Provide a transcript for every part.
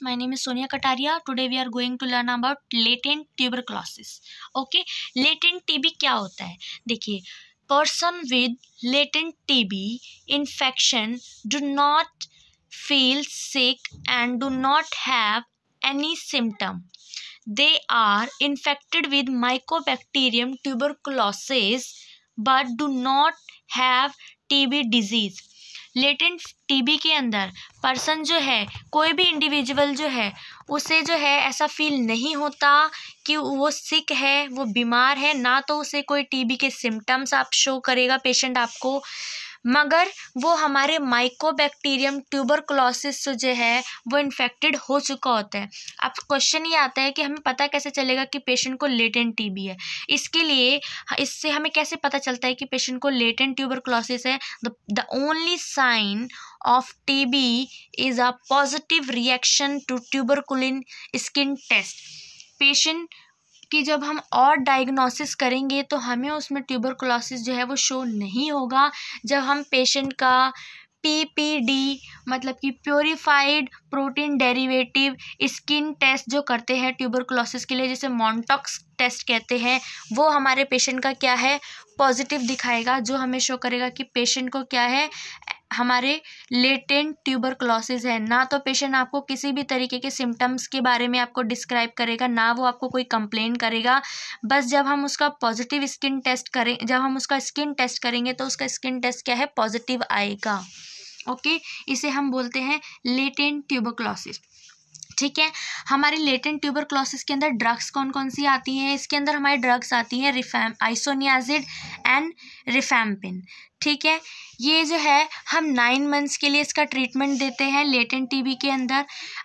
my name is Sonia Kataria. Today we are going to learn about latent tuberculosis. Okay, latent TB क्या होता है देखिए person with latent TB infection do not feel sick and do not have any symptom. They are infected with Mycobacterium tuberculosis but do not have TB disease. Latent TB के अंदर person जो है कोई भी इंडिविजुअल जो है उसे जो है ऐसा फील नहीं होता कि वो सिक है वो बीमार है ना तो उसे कोई टीबी के सिम्टम्स आप शो करेगा पेशेंट आपको मगर वो हमारे माइकोबैक्टीरियम ट्यूबरकुलोसिस से जो है वो इन्फेक्टेड हो चुका होता है अब क्वेश्चन ये आता है कि हमें पता कैसे चलेगा कि पेशेंट को लेटेंट टीबी है इसके लिए इससे हमें कैसे पता चलता है कि पेशेंट को लेटेंट ट्यूबरकुलोसिस है the only sign of TB is a positive reaction to tuberculin skin test patient कि जब हम और डायग्नोसिस करेंगे तो हमें उसमें ट्यूबरकुलोसिस जो है वो शो नहीं होगा जब हम पेशेंट का पीपीडी मतलब कि purified protein derivative skin test जो करते हैं ट्यूबरकुलोसिस के लिए जिसे मॉन्टॉक्स टेस्ट कहते हैं वो हमारे पेशेंट का क्या है पॉजिटिव दिखाएगा जो हमें शो करेगा कि पेशेंट को क्या है हमारे लेटेंट क्लॉसिस है ना तो पेशेंट आपको किसी भी तरीके के सिम्टम्स के बारे में आपको डिस्क्राइब करेगा ना वो आपको कोई कंप्लेन करेगा बस जब हम उसका पॉजिटिव स्किन टेस्ट करें जब हम उसका स्किन टेस्ट करेंगे तो उसका स्किन टेस्ट क्या है पॉजिटिव आएगा ओके इसे हम बोलते हैं लेटेंट क्लॉसिस ठीक है हमारे लेटेंट ट्यूबर क्लोसिस के अंदर ड्रग्स कौन कौन सी आती हैं इसके अंदर हमारे ड्रग्स आती हैं रिफैम आइसोनियाजिड एंड रिफैम्पिन ठीक है ये जो है हम नाइन मंथ्स के लिए इसका ट्रीटमेंट देते हैं लेटेंट टीबी के अंदर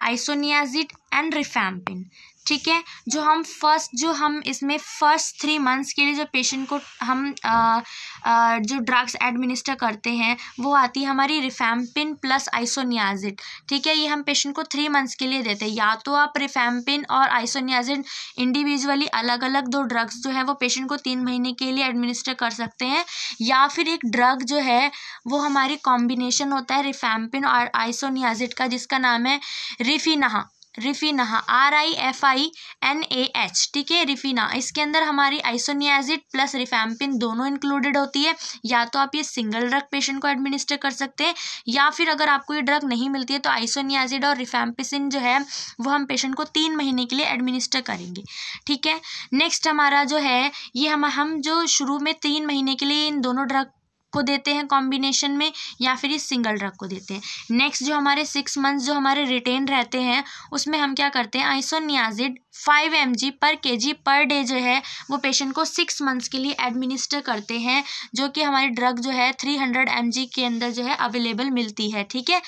आइसोनियाजिड एंड रिफैम्पिन ठीक है जो हम फर्स्ट जो हम इसमें फर्स्ट थ्री मंथ्स के लिए जो पेशेंट को हम आ, आ, जो ड्रग्स एडमिनिस्टर करते हैं वो आती है हमारी रिफैम्पिन प्लस आइसोनियाजिड ठीक है ये हम पेशेंट को थ्री मंथ्स के लिए देते हैं या तो आप रिफैम्पिन और आइसोनियाजिड इंडिविजुअली अलग अलग दो ड्रग्स जो है वो पेशेंट को तीन महीने के लिए एडमिनिस्टर कर सकते हैं या फिर एक ड्रग जो है वो हमारी कॉम्बिनेशन होता है रिफैम्पिन और आइसोनियाजिड का जिसका नाम है Rifinah Rifinah R I F I N A H ठीक है रिफिना इसके अंदर हमारी आइसोनियाजिड प्लस रिफैम्पिन दोनों इंक्लूडेड होती है या तो आप ये सिंगल ड्रग पेशेंट को एडमिनिस्टर कर सकते हैं या फिर अगर आपको ये ड्रग नहीं मिलती है तो आइसोनियाजिड और रिफैम्पिसिन जो है वो हम पेशेंट को तीन महीने के लिए एडमिनिस्टर करेंगे ठीक है नेक्स्ट हमारा जो है ये हम हम जो शुरू में तीन महीने के लिए इन दोनों ड्रग को देते हैं कॉम्बिनेशन में या फिर इस सिंगल ड्रग को देते हैं नेक्स्ट जो हमारे सिक्स मंथ्स जो हमारे रिटेन रहते हैं उसमें हम क्या करते हैं आइसोनियाजिड फाइव एम पर के पर डे जो है वो पेशेंट को सिक्स मंथ्स के लिए एडमिनिस्टर करते हैं जो कि हमारी ड्रग जो है थ्री हंड्रेड एम के अंदर जो है अवेलेबल मिलती है ठीक है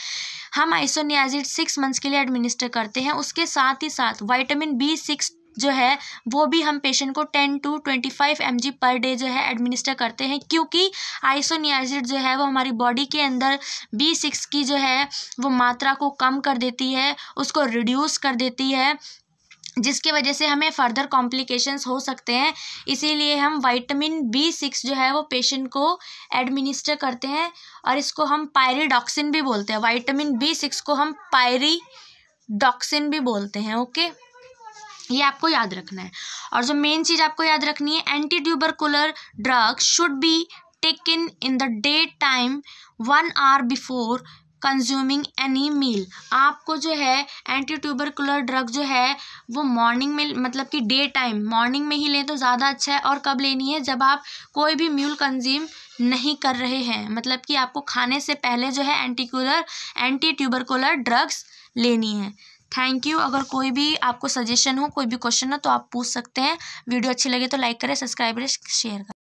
हम आइसोनियाजिड सिक्स मंथ्स के लिए एडमिनिस्टर करते हैं उसके साथ ही साथ वाइटामिन बी सिक्स जो है वो भी हम पेशेंट को ten to twenty five M G per day जो है एडमिनिस्टर करते हैं क्योंकि आइसोनियाजिड जो है वो हमारी बॉडी के अंदर बी सिक्स की जो है वो मात्रा को कम कर देती है उसको रिड्यूस कर देती है जिसके वजह से हमें फर्दर कॉम्प्लिकेशंस हो सकते हैं इसीलिए हम विटामिन बी सिक्स जो है वो पेशेंट को एडमिनिस्टर करते हैं और इसको हम पायरीडॉक्सिन भी बोलते हैं विटामिन बी सिक्स को हम पायरीडॉक्सिन भी बोलते हैं ओके ये आपको याद रखना है और जो मेन चीज़ आपको याद रखनी है anti tubercular drug should be taken in the day time one hour before consuming any meal आपको जो है एंटी ट्यूबरकुलर ड्रग जो है वो मॉर्निंग में मतलब कि डे टाइम मॉर्निंग में ही लें तो ज़्यादा अच्छा है और कब लेनी है जब आप कोई भी म्यूल कंज्यूम नहीं कर रहे हैं मतलब कि आपको खाने से पहले जो है एंटीकुलर एंटी ट्यूबरकुलर ड्रग्स लेनी है थैंक यू अगर कोई भी आपको सजेशन हो कोई भी क्वेश्चन हो तो आप पूछ सकते हैं वीडियो अच्छी लगे तो लाइक करें सब्सक्राइब करें शेयर करें